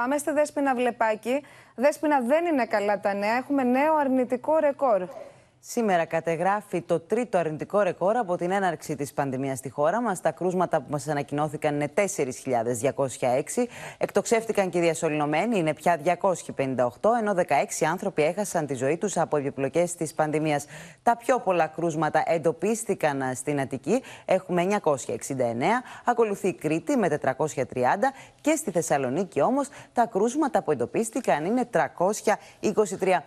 Πάμε στη Δέσποινα Βλεπάκη. Δέσποινα δεν είναι καλά τα νέα. Έχουμε νέο αρνητικό ρεκόρ. Σήμερα κατεγράφει το τρίτο αρνητικό ρεκόρ από την έναρξη της πανδημίας στη χώρα μας. Τα κρούσματα που μας ανακοινώθηκαν είναι 4.206. Εκτοξεύτηκαν και οι διασωληνωμένοι, είναι πια 258, ενώ 16 άνθρωποι έχασαν τη ζωή τους από επιπλοκές της πανδημίας. Τα πιο πολλά κρούσματα εντοπίστηκαν στην Αττική. Έχουμε 969, ακολουθεί η Κρήτη με 430 και στη Θεσσαλονίκη όμως τα κρούσματα που εντοπίστηκαν είναι 323.